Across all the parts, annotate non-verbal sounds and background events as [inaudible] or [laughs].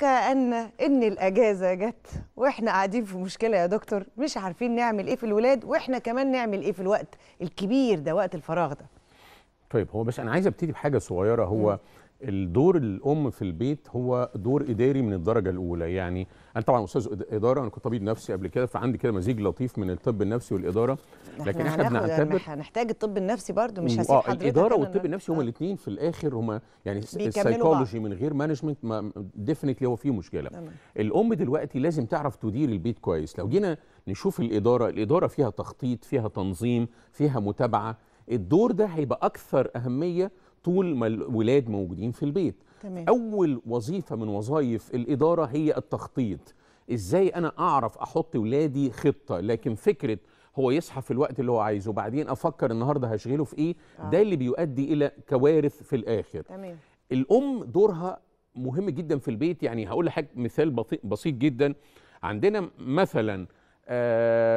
كأن إن الأجازة جت وإحنا قاعدين في مشكلة يا دكتور مش عارفين نعمل إيه في الولاد وإحنا كمان نعمل إيه في الوقت الكبير ده وقت الفراغ ده طيب هو بس أنا عايز أبتدي بحاجة صغيرة هو م. الدور الام في البيت هو دور اداري من الدرجه الاولى يعني انا طبعا استاذ اداره انا كنت طبيب نفسي قبل كده فعندي كده مزيج لطيف من الطب النفسي والاداره لكن احنا بنعتبر هنحتاج الطب النفسي برضو مش هسيب آه، حضرتك الاداره والطب النفسي هما آه. الاثنين في الاخر هما يعني السايكولوجي من غير مانجمنت ما ديفينتلي هو فيه مشكله نعم. الام دلوقتي لازم تعرف تدير البيت كويس لو جينا نشوف الاداره الاداره فيها تخطيط فيها تنظيم فيها متابعه الدور ده هيبقى اكثر اهميه طول ما الولاد موجودين في البيت تمام. أول وظيفة من وظائف الإدارة هي التخطيط إزاي أنا أعرف أحط ولادي خطة لكن فكرة هو يصحى في الوقت اللي هو عايزه وبعدين أفكر النهاردة هشغله في إيه آه. ده اللي بيؤدي إلى كوارث في الآخر تمام. الأم دورها مهم جدا في البيت يعني هقول لحضرتك مثال بسيط جدا عندنا مثلا آه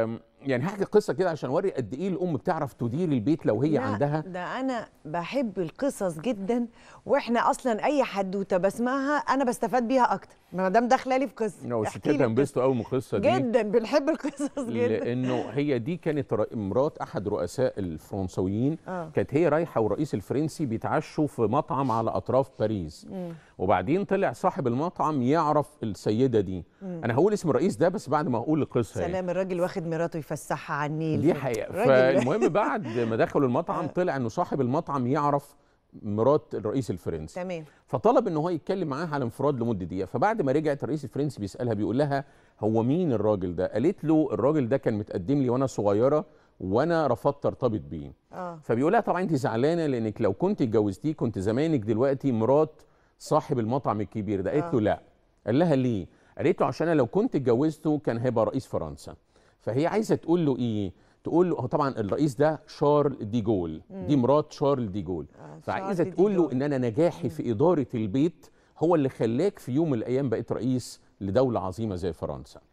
يعني هحكي قصه كده عشان اوري قد ايه الام بتعرف تدير البيت لو هي لا عندها ده انا بحب القصص جدا واحنا اصلا اي حدوته بسمعها انا بستفاد بيها اكتر ما دام داخله لي في قصه كده انبسطوا قوي من القصه دي جدا بنحب القصص جدا لانه هي دي كانت مرات احد رؤساء الفرنسويين آه. كانت هي رايحه والرئيس الفرنسي بيتعشوا في مطعم على اطراف باريس م. وبعدين طلع صاحب المطعم يعرف السيده دي مم. انا هقول اسم الرئيس ده بس بعد ما اقول القصه يعني. سلام يعني. الراجل واخد مراته يفسحها على النيل دي حقيقه فالمهم بعد [laughs] ما دخلوا المطعم آه. طلع انه صاحب المطعم يعرف مرات الرئيس الفرنسي تمام فطلب ان هو يتكلم معاها على انفراد لمده دقيقه فبعد ما رجعت الرئيس الفرنسي بيسالها بيقول لها هو مين الراجل ده قالت له الراجل ده كان متقدم لي وانا صغيره وانا رفضت ارتبط بيه آه. فبيقول لها طبعا انت زعلانه لانك لو كنت اتجوزتيه كنت زمانك دلوقتي مرات صاحب المطعم الكبير ده قالت له آه. لا قال لها ليه قالت له عشان انا لو كنت اتجوزته كان هيبقى رئيس فرنسا فهي عايزه تقول له ايه تقول له هو طبعا الرئيس ده شارل دي جول دي مرات شارل دي جول آه، فعايزه تقول له ان انا نجاحي في اداره البيت هو اللي خلاك في يوم من الايام بقيت رئيس لدوله عظيمه زي فرنسا